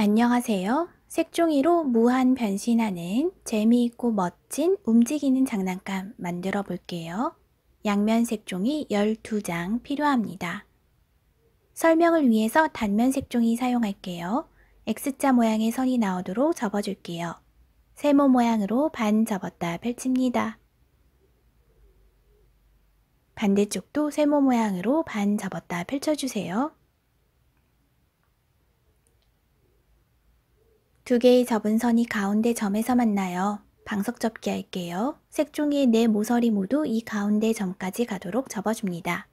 안녕하세요. 색종이로 무한 변신하는 재미있고 멋진 움직이는 장난감 만들어 볼게요. 양면 색종이 12장 필요합니다. 설명을 위해서 단면 색종이 사용할게요. X자 모양의 선이 나오도록 접어줄게요. 세모 모양으로 반 접었다 펼칩니다. 반대쪽도 세모 모양으로 반 접었다 펼쳐주세요. 두 개의 접은 선이 가운데 점에서 만나요. 방석 접기 할게요. 색종이의 네 모서리 모두 이 가운데 점까지 가도록 접어줍니다.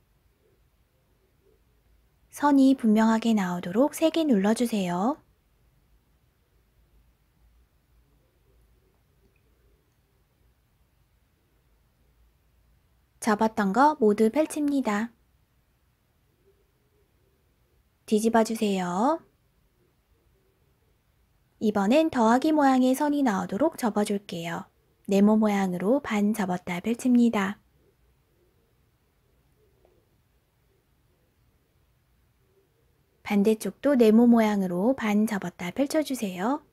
선이 분명하게 나오도록 세 개 눌러주세요. 접었던 거 모두 펼칩니다. 뒤집어주세요. 이번엔 더하기 모양의 선이 나오도록 접어줄게요. 네모 모양으로 반 접었다 펼칩니다. 반대쪽도 네모 모양으로 반 접었다 펼쳐주세요.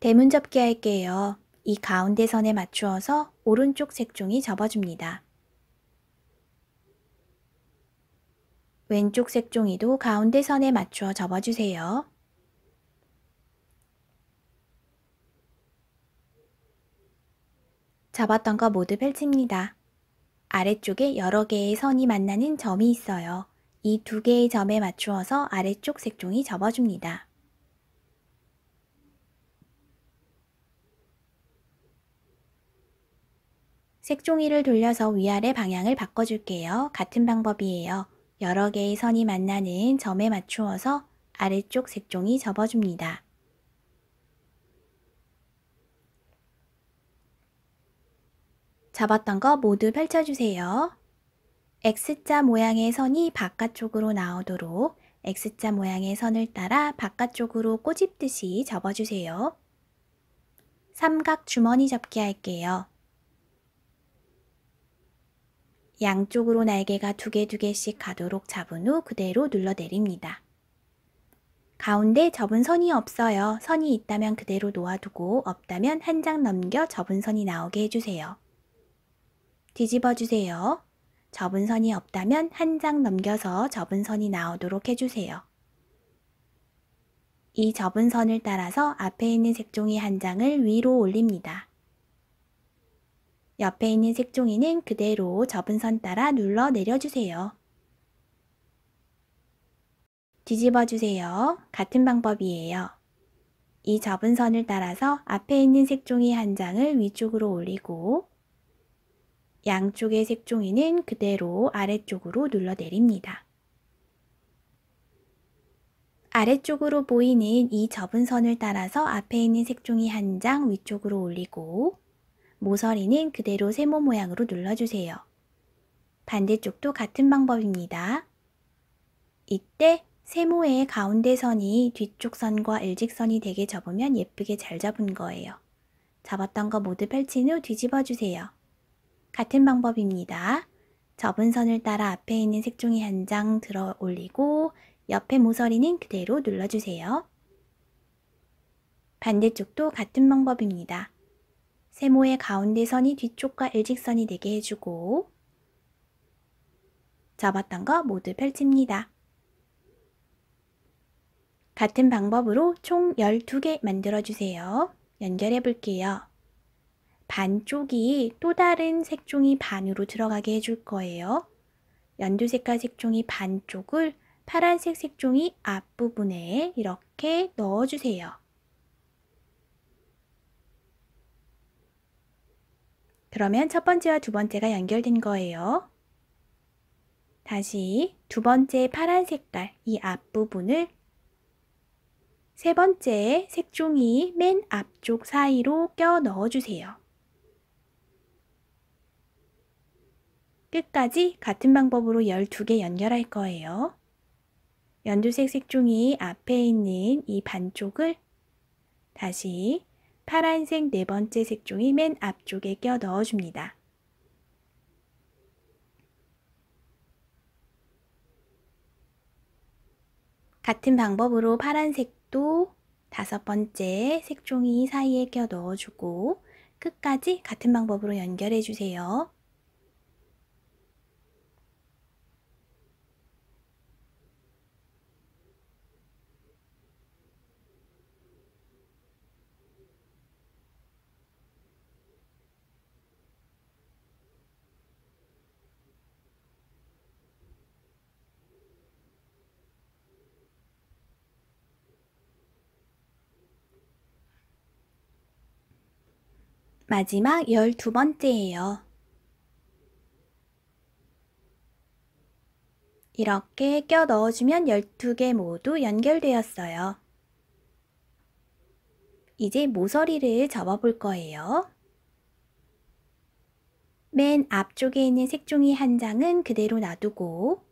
대문 접기 할게요. 이 가운데 선에 맞추어서 오른쪽 색종이 접어줍니다. 왼쪽 색종이도 가운데 선에 맞추어 접어주세요. 접었던 거 모두 펼칩니다. 아래쪽에 여러 개의 선이 만나는 점이 있어요. 이 두 개의 점에 맞추어서 아래쪽 색종이 접어줍니다. 색종이를 돌려서 위아래 방향을 바꿔줄게요. 같은 방법이에요. 여러 개의 선이 만나는 점에 맞추어서 아래쪽 색종이 접어줍니다. 잡았던 거 모두 펼쳐주세요. X자 모양의 선이 바깥쪽으로 나오도록 X자 모양의 선을 따라 바깥쪽으로 꼬집듯이 접어주세요. 삼각 주머니 접기 할게요. 양쪽으로 날개가 두 개 두 개씩 가도록 잡은 후 그대로 눌러 내립니다. 가운데 접은 선이 없어요. 선이 있다면 그대로 놓아두고 없다면 한 장 넘겨 접은 선이 나오게 해주세요. 뒤집어 주세요. 접은 선이 없다면 한 장 넘겨서 접은 선이 나오도록 해주세요. 이 접은 선을 따라서 앞에 있는 색종이 한 장을 위로 올립니다. 옆에 있는 색종이는 그대로 접은 선 따라 눌러 내려주세요. 뒤집어주세요. 같은 방법이에요. 이 접은 선을 따라서 앞에 있는 색종이 한 장을 위쪽으로 올리고 양쪽의 색종이는 그대로 아래쪽으로 눌러 내립니다. 아래쪽으로 보이는 이 접은 선을 따라서 앞에 있는 색종이 한 장 위쪽으로 올리고 모서리는 그대로 세모 모양으로 눌러주세요. 반대쪽도 같은 방법입니다. 이때 세모의 가운데 선이 뒤쪽 선과 일직선이 되게 접으면 예쁘게 잘 접은 거예요. 접었던 거 모두 펼친 후 뒤집어 주세요. 같은 방법입니다. 접은 선을 따라 앞에 있는 색종이 한 장 들어 올리고 옆에 모서리는 그대로 눌러주세요. 반대쪽도 같은 방법입니다. 세모의 가운데 선이 뒤쪽과 일직선이 되게 해주고 잡았던거 모두 펼칩니다. 같은 방법으로 총 12개 만들어주세요. 연결해 볼게요. 반쪽이 또 다른 색종이 반으로 들어가게 해줄 거예요. 연두색깔 색종이 반쪽을 파란색 색종이 앞부분에 이렇게 넣어주세요. 그러면 첫 번째와 두 번째가 연결된 거예요. 다시 두 번째 파란 색깔 이 앞부분을 세 번째 색종이 맨 앞쪽 사이로 껴 넣어주세요. 끝까지 같은 방법으로 12개 연결할 거예요. 연두색 색종이 앞에 있는 이 반쪽을 다시 파란색 네 번째 색종이 맨 앞쪽에 껴 넣어줍니다. 같은 방법으로 파란색도 다섯 번째 색종이 사이에 껴 넣어주고 끝까지 같은 방법으로 연결해 주세요. 마지막 열두 번째예요 이렇게 껴 넣어주면 12개 모두 연결되었어요. 이제 모서리를 접어볼 거예요. 맨 앞쪽에 있는 색종이 한 장은 그대로 놔두고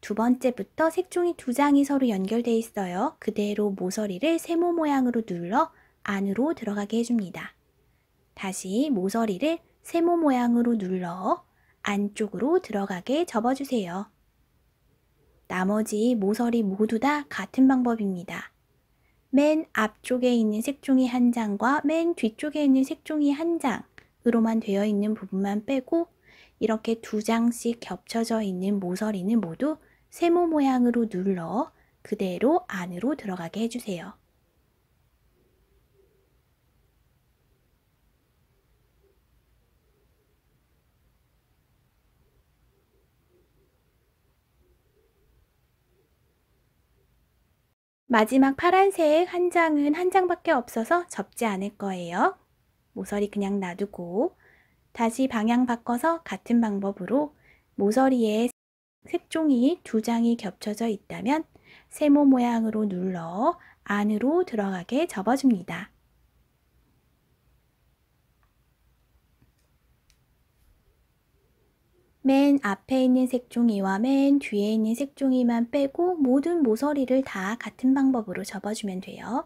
두 번째부터 색종이 두 장이 서로 연결돼 있어요. 그대로 모서리를 세모 모양으로 눌러 안으로 들어가게 해줍니다. 다시 모서리를 세모 모양으로 눌러 안쪽으로 들어가게 접어주세요. 나머지 모서리 모두 다 같은 방법입니다. 맨 앞쪽에 있는 색종이 한 장과 맨 뒤쪽에 있는 색종이 한 장으로만 되어 있는 부분만 빼고 이렇게 두 장씩 겹쳐져 있는 모서리는 모두 세모 모양으로 눌러 그대로 안으로 들어가게 해주세요. 마지막 파란색 한 장은 한 장밖에 없어서 접지 않을 거예요. 모서리 그냥 놔두고 다시 방향 바꿔서 같은 방법으로 모서리에 색종이 두 장이 겹쳐져 있다면 세모 모양으로 눌러 안으로 들어가게 접어줍니다. 맨 앞에 있는 색종이와 맨 뒤에 있는 색종이만 빼고 모든 모서리를 다 같은 방법으로 접어주면 돼요.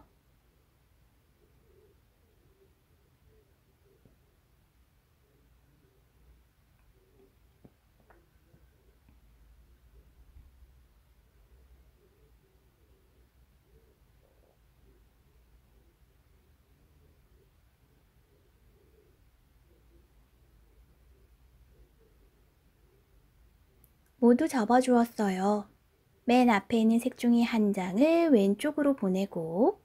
모두 접어주었어요. 맨 앞에 있는 색종이 한 장을 왼쪽으로 보내고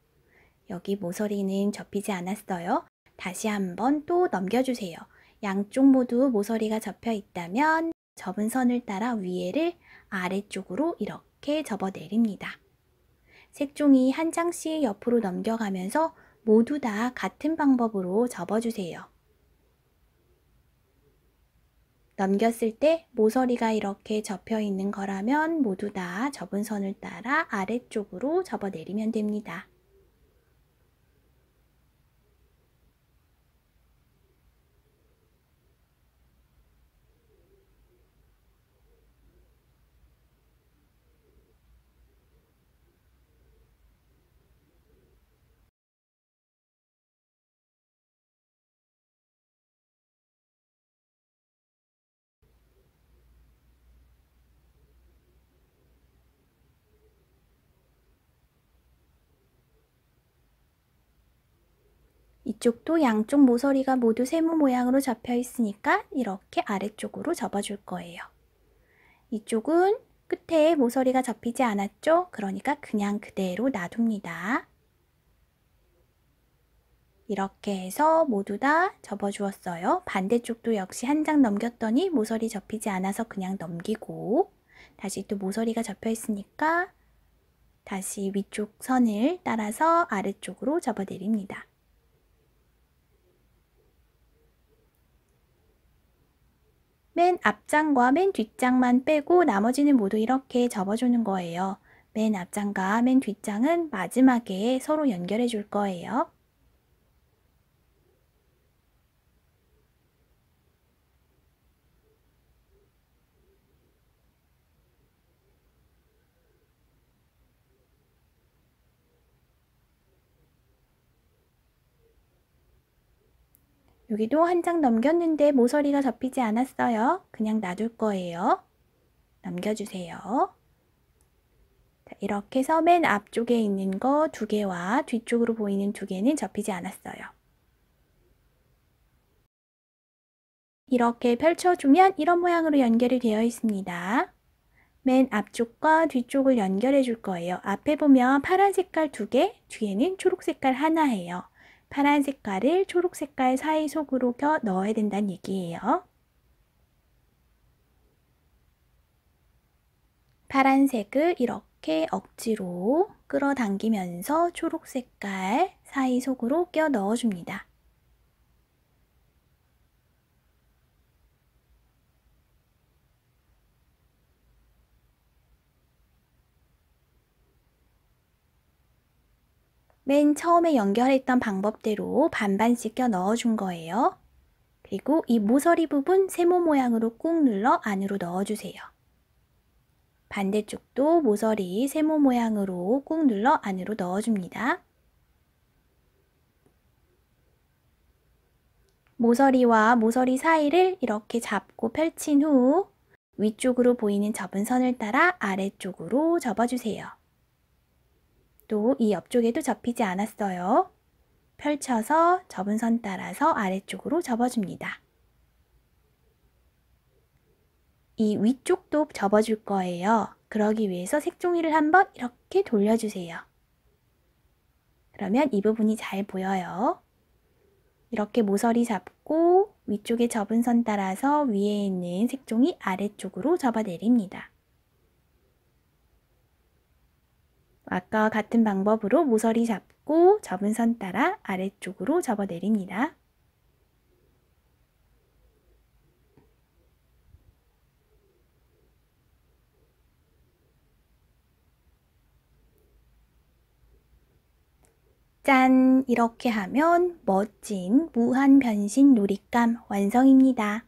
여기 모서리는 접히지 않았어요. 다시 한번 또 넘겨주세요. 양쪽 모두 모서리가 접혀 있다면 접은 선을 따라 위에를 아래쪽으로 이렇게 접어내립니다. 색종이 한 장씩 옆으로 넘겨가면서 모두 다 같은 방법으로 접어주세요. 넘겼을 때 모서리가 이렇게 접혀 있는 거라면 모두 다 접은 선을 따라 아래쪽으로 접어 내리면 됩니다. 이쪽도 양쪽 모서리가 모두 세모 모양으로 잡혀 있으니까 이렇게 아래쪽으로 접어줄 거예요. 이쪽은 끝에 모서리가 접히지 않았죠? 그러니까 그냥 그대로 놔둡니다. 이렇게 해서 모두 다 접어주었어요. 반대쪽도 역시 한 장 넘겼더니 모서리 접히지 않아서 그냥 넘기고 다시 또 모서리가 접혀 있으니까 다시 위쪽 선을 따라서 아래쪽으로 접어내립니다. 맨 앞장과 맨 뒷장만 빼고 나머지는 모두 이렇게 접어주는 거예요. 맨 앞장과 맨 뒷장은 마지막에 서로 연결해 줄 거예요. 여기도 한 장 넘겼는데 모서리가 접히지 않았어요. 그냥 놔둘 거예요. 넘겨주세요. 자, 이렇게 해서 맨 앞쪽에 있는 거 두 개와 뒤쪽으로 보이는 두 개는 접히지 않았어요. 이렇게 펼쳐주면 이런 모양으로 연결이 되어 있습니다. 맨 앞쪽과 뒤쪽을 연결해 줄 거예요. 앞에 보면 파란 색깔 두 개, 뒤에는 초록 색깔 하나예요. 파란 색깔을 초록 색깔 사이 속으로 껴 넣어야 된다는 얘기예요. 파란색을 이렇게 억지로 끌어당기면서 초록 색깔 사이 속으로 껴 넣어줍니다. 맨 처음에 연결했던 방법대로 반반씩 껴 넣어준 거예요. 그리고 이 모서리 부분 세모 모양으로 꾹 눌러 안으로 넣어주세요. 반대쪽도 모서리 세모 모양으로 꾹 눌러 안으로 넣어줍니다. 모서리와 모서리 사이를 이렇게 잡고 펼친 후 위쪽으로 보이는 접은 선을 따라 아래쪽으로 접어주세요. 또이 옆쪽에도 접히지 않았어요. 펼쳐서 접은 선 따라서 아래쪽으로 접어줍니다. 이 위쪽도 접어줄 거예요. 그러기 위해서 색종이를 한번 이렇게 돌려주세요. 그러면 이 부분이 잘 보여요. 이렇게 모서리 잡고 위쪽에 접은 선 따라서 위에 있는 색종이 아래쪽으로 접어내립니다. 아까와 같은 방법으로 모서리 잡고 접은 선 따라 아래쪽으로 접어 내립니다. 짠! 이렇게 하면 멋진 무한 변신 놀잇감 완성입니다.